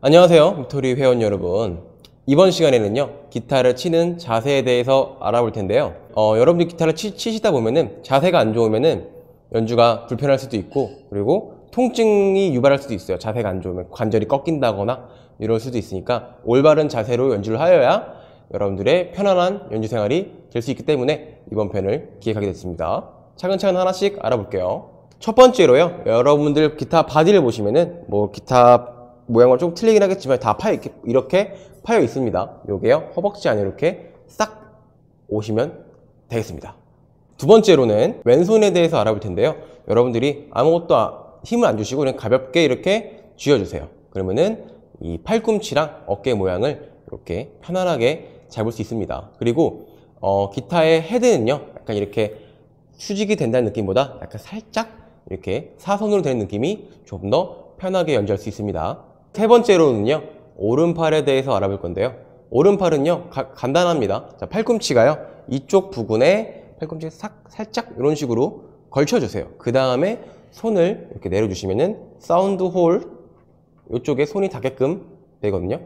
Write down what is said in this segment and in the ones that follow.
안녕하세요 미토리 회원 여러분 이번 시간에는요 기타를 치는 자세에 대해서 알아볼 텐데요 어, 여러분들이 기타를 치, 시다 보면은 자세가 안 좋으면은 연주가 불편할 수도 있고 그리고 통증이 유발할 수도 있어요 자세가 안 좋으면 관절이 꺾인다거나 이럴 수도 있으니까 올바른 자세로 연주를 하여야 여러분들의 편안한 연주 생활이 될 수 있기 때문에 이번 편을 기획하게 됐습니다 차근차근 하나씩 알아볼게요 첫 번째로요 여러분들 기타 바디를 보시면은 뭐 기타 모양을좀 틀리긴 하겠지만 다 파여 이렇게, 이렇게 파여 있습니다. 요게요. 허벅지 안에 이렇게 싹 오시면 되겠습니다. 두 번째로는 왼손에 대해서 알아볼 텐데요. 여러분들이 아무것도 아, 힘을 안 주시고 그냥 가볍게 이렇게 쥐어주세요. 그러면은 이 팔꿈치랑 어깨 모양을 이렇게 편안하게 잡을 수 있습니다. 그리고 어, 기타의 헤드는요. 약간 이렇게 수직이 된다는 느낌보다 약간 살짝 이렇게 사선으로 되는 느낌이 좀더 편하게 연주할 수 있습니다. 세 번째로는요 오른팔에 대해서 알아볼 건데요 오른팔은요 가, 간단합니다 자, 팔꿈치가요 이쪽 부분에 팔꿈치 싹 살짝 이런 식으로 걸쳐주세요 그 다음에 손을 이렇게 내려주시면은 사운드 홀 이쪽에 손이 닿게끔 되거든요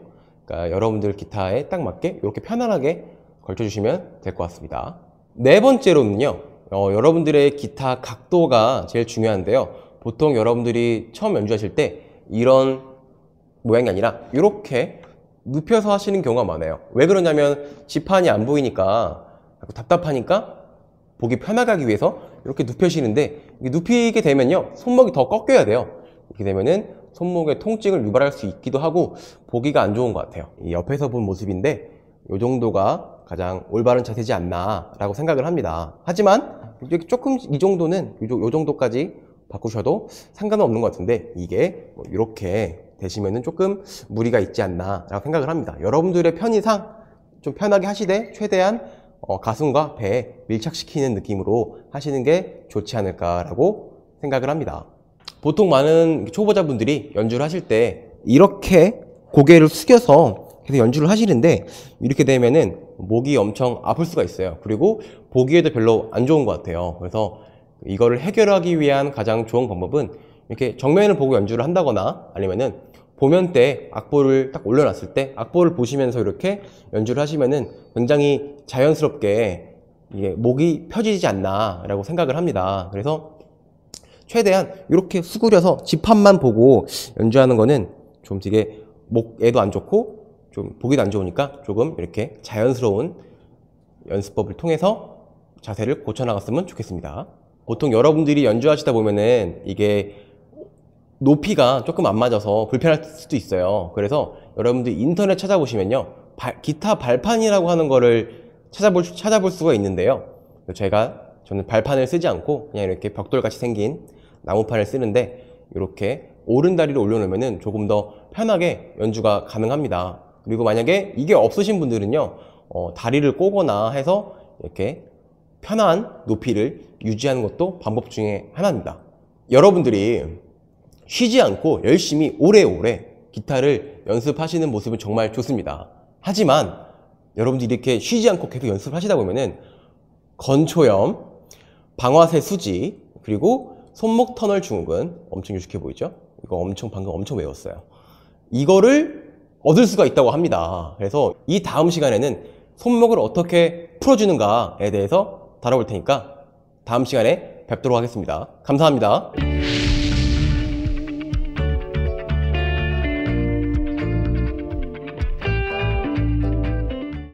그러니까 여러분들 기타에 딱 맞게 이렇게 편안하게 걸쳐주시면 될 것 같습니다 네 번째로는요 어, 여러분들의 기타 각도가 제일 중요한데요 보통 여러분들이 처음 연주하실 때 이런 모양이 아니라 이렇게 눕혀서 하시는 경우가 많아요 왜 그러냐면 지판이 안 보이니까 답답하니까 보기 편하게 하기 위해서 이렇게 눕혀시는데 눕히게 되면요 손목이 더 꺾여야 돼요 이렇게 되면은 손목에 통증을 유발할 수 있기도 하고 보기가 안 좋은 것 같아요 옆에서 본 모습인데 이 정도가 가장 올바른 자세지 않나 라고 생각을 합니다 하지만 조금 이 정도는 이 정도까지 바꾸셔도 상관 없는 것 같은데 이게 뭐 이렇게 되시면은 조금 무리가 있지 않나라고 생각을 합니다. 여러분들의 편의상 좀 편하게 하시되 최대한 어, 가슴과 배에 밀착시키는 느낌으로 하시는 게 좋지 않을까라고 생각을 합니다. 보통 많은 초보자분들이 연주를 하실 때 이렇게 고개를 숙여서 계속 연주를 하시는데 이렇게 되면은 목이 엄청 아플 수가 있어요. 그리고 보기에도 별로 안 좋은 것 같아요. 그래서 이거를 해결하기 위한 가장 좋은 방법은 이렇게 정면을 보고 연주를 한다거나 아니면은 보면 때 악보를 딱 올려놨을 때 악보를 보시면서 이렇게 연주를 하시면은 굉장히 자연스럽게 이게 목이 펴지지 않나라고 생각을 합니다. 그래서 최대한 이렇게 수그려서 지판만 보고 연주하는 거는 좀 되게 목에도 안 좋고 좀 보기도 안 좋으니까 조금 이렇게 자연스러운 연습법을 통해서 자세를 고쳐나갔으면 좋겠습니다. 보통 여러분들이 연주하시다 보면은 이게 높이가 조금 안 맞아서 불편할 수도 있어요 그래서 여러분들 인터넷 찾아보시면요 바, 기타 발판이라고 하는 거를 찾아볼, 찾아볼 수가 있는데요 제가 저는 발판을 쓰지 않고 그냥 이렇게 벽돌같이 생긴 나무판을 쓰는데 이렇게 오른다리를 올려놓으면 조금 더 편하게 연주가 가능합니다 그리고 만약에 이게 없으신 분들은요 어, 다리를 꼬거나 해서 이렇게 편한 높이를 유지하는 것도 방법 중에 하나입니다 여러분들이 쉬지 않고 열심히 오래오래 기타를 연습하시는 모습은 정말 좋습니다. 하지만 여러분들이 이렇게 쉬지 않고 계속 연습하시다 보면은 건초염, 방화쇠 수지, 그리고 손목 터널 증후군 엄청 유식해 보이죠? 이거 엄청 방금 엄청 외웠어요. 이거를 얻을 수가 있다고 합니다. 그래서 이 다음 시간에는 손목을 어떻게 풀어주는가에 대해서 다뤄볼 테니까 다음 시간에 뵙도록 하겠습니다. 감사합니다.